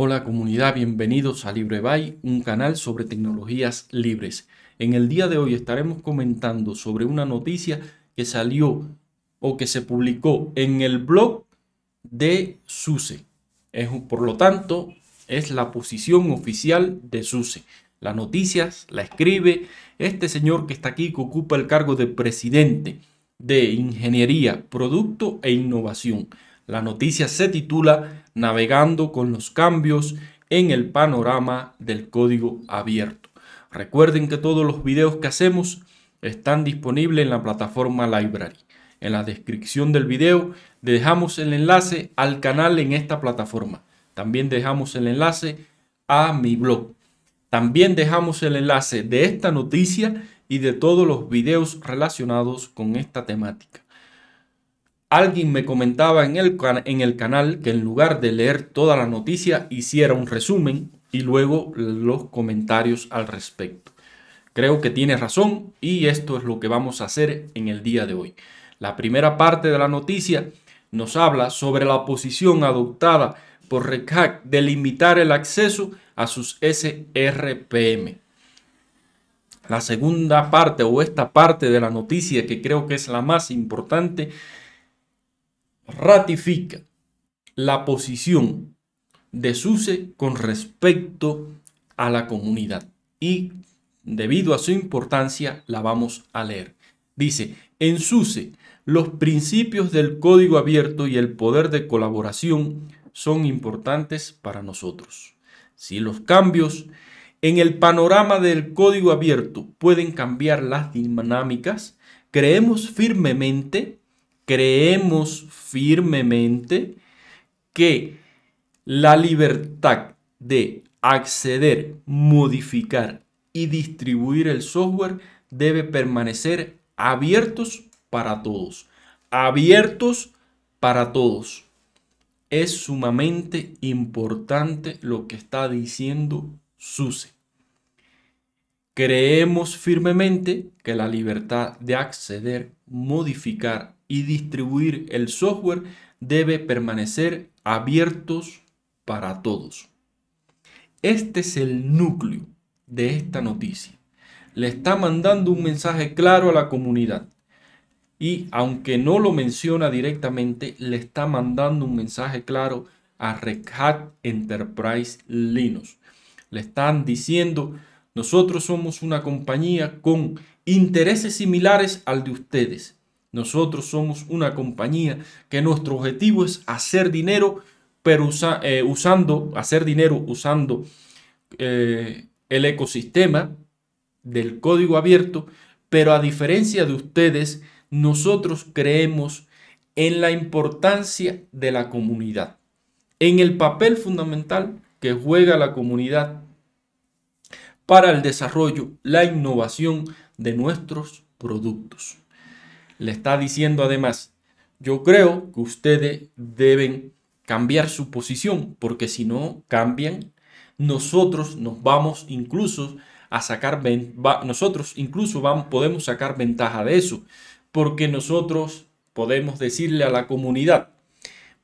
Hola comunidad, bienvenidos a LibreBay, un canal sobre tecnologías libres. En el día de hoy estaremos comentando sobre una noticia que salió o que se publicó en el blog de SUSE. por lo tanto, es la posición oficial de SUSE. Las noticias la escribe este señor que está aquí, que ocupa el cargo de presidente de Ingeniería, Producto e Innovación. La noticia se titula Navegando con los cambios en el panorama del código abierto. Recuerden que todos los videos que hacemos están disponibles en la plataforma Library. En la descripción del video dejamos el enlace al canal en esta plataforma. También dejamos el enlace a mi blog. También dejamos el enlace de esta noticia y de todos los videos relacionados con esta temática. Alguien me comentaba en el, en el canal que en lugar de leer toda la noticia hiciera un resumen y luego los comentarios al respecto. Creo que tiene razón y esto es lo que vamos a hacer en el día de hoy. La primera parte de la noticia nos habla sobre la posición adoptada por RECAC de limitar el acceso a sus SRPM. La segunda parte o esta parte de la noticia que creo que es la más importante ratifica la posición de SUSE con respecto a la comunidad y debido a su importancia la vamos a leer. Dice, en SUSE los principios del código abierto y el poder de colaboración son importantes para nosotros. Si los cambios en el panorama del código abierto pueden cambiar las dinámicas, creemos firmemente creemos firmemente que la libertad de acceder, modificar y distribuir el software debe permanecer abiertos para todos. Abiertos para todos. Es sumamente importante lo que está diciendo SUSE. Creemos firmemente que la libertad de acceder, modificar y distribuir el software debe permanecer abiertos para todos. Este es el núcleo de esta noticia. Le está mandando un mensaje claro a la comunidad. Y aunque no lo menciona directamente, le está mandando un mensaje claro a Red Hat Enterprise Linux. Le están diciendo, nosotros somos una compañía con intereses similares al de ustedes. Nosotros somos una compañía que nuestro objetivo es hacer dinero, pero eh, usando, hacer dinero usando eh, el ecosistema del código abierto, pero a diferencia de ustedes, nosotros creemos en la importancia de la comunidad, en el papel fundamental que juega la comunidad para el desarrollo, la innovación de nuestros productos. Le está diciendo además, yo creo que ustedes deben cambiar su posición, porque si no cambian, nosotros nos vamos incluso a sacar, nosotros incluso podemos sacar ventaja de eso, porque nosotros podemos decirle a la comunidad,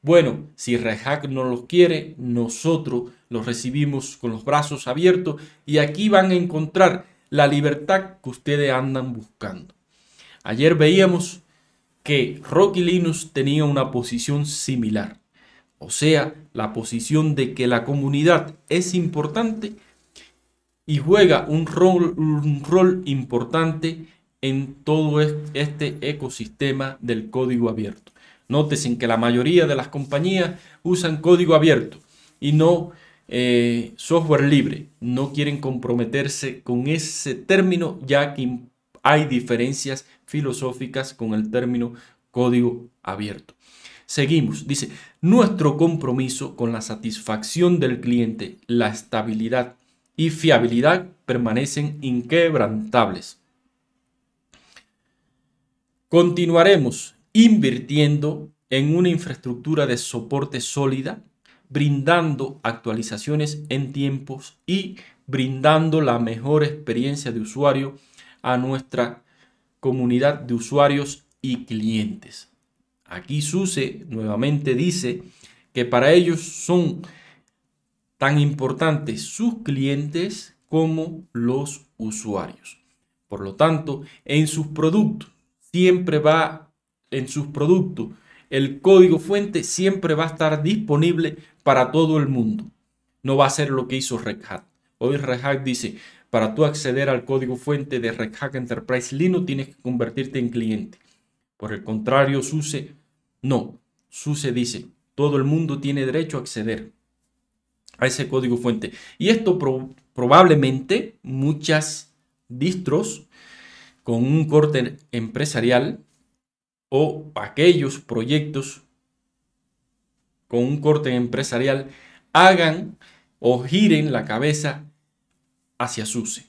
bueno, si Rehack no los quiere, nosotros los recibimos con los brazos abiertos y aquí van a encontrar la libertad que ustedes andan buscando. Ayer veíamos que Rocky Linus tenía una posición similar, o sea, la posición de que la comunidad es importante y juega un rol, un rol importante en todo este ecosistema del código abierto. Nótese que la mayoría de las compañías usan código abierto y no eh, software libre. No quieren comprometerse con ese término ya que hay diferencias filosóficas con el término código abierto. Seguimos, dice, nuestro compromiso con la satisfacción del cliente, la estabilidad y fiabilidad permanecen inquebrantables. Continuaremos invirtiendo en una infraestructura de soporte sólida brindando actualizaciones en tiempos y brindando la mejor experiencia de usuario a nuestra comunidad de usuarios y clientes. Aquí SUSE nuevamente dice que para ellos son tan importantes sus clientes como los usuarios. Por lo tanto, en sus productos siempre va en sus productos el código fuente siempre va a estar disponible para todo el mundo. No va a ser lo que hizo Red Hat. Hoy Red Hat dice, para tú acceder al código fuente de Red Hat Enterprise Linux tienes que convertirte en cliente. Por el contrario, SUSE, no. SUSE dice, todo el mundo tiene derecho a acceder a ese código fuente. Y esto probablemente muchas distros con un corte empresarial o aquellos proyectos con un corte empresarial hagan o giren la cabeza hacia SUSE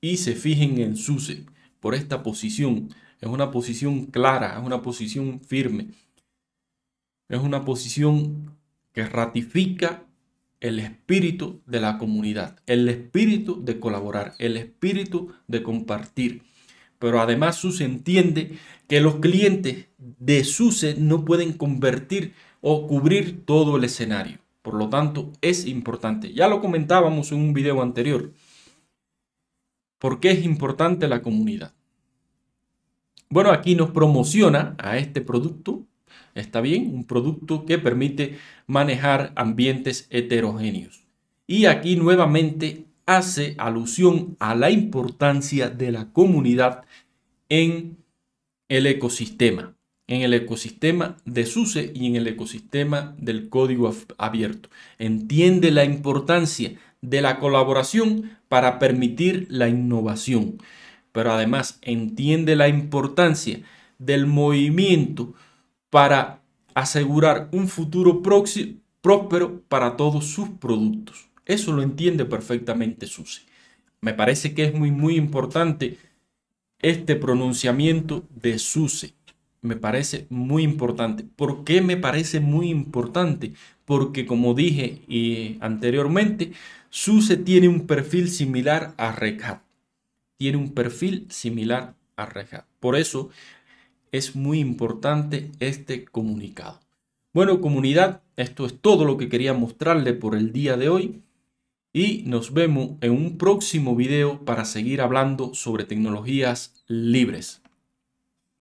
y se fijen en SUSE por esta posición. Es una posición clara, es una posición firme, es una posición que ratifica el espíritu de la comunidad, el espíritu de colaborar, el espíritu de compartir. Pero además SUSE entiende que los clientes de SUSE no pueden convertir o cubrir todo el escenario. Por lo tanto, es importante. Ya lo comentábamos en un video anterior. ¿Por qué es importante la comunidad? Bueno, aquí nos promociona a este producto. Está bien, un producto que permite manejar ambientes heterogéneos. Y aquí nuevamente hace alusión a la importancia de la comunidad en el ecosistema en el ecosistema de SUSE y en el ecosistema del código abierto. Entiende la importancia de la colaboración para permitir la innovación, pero además entiende la importancia del movimiento para asegurar un futuro próspero para todos sus productos. Eso lo entiende perfectamente SUSE. Me parece que es muy, muy importante este pronunciamiento de SUSE me parece muy importante. ¿Por qué me parece muy importante? Porque como dije anteriormente, SUSE tiene un perfil similar a RECAP Tiene un perfil similar a RECAP. Por eso es muy importante este comunicado. Bueno, comunidad, esto es todo lo que quería mostrarle por el día de hoy. Y nos vemos en un próximo video para seguir hablando sobre tecnologías libres.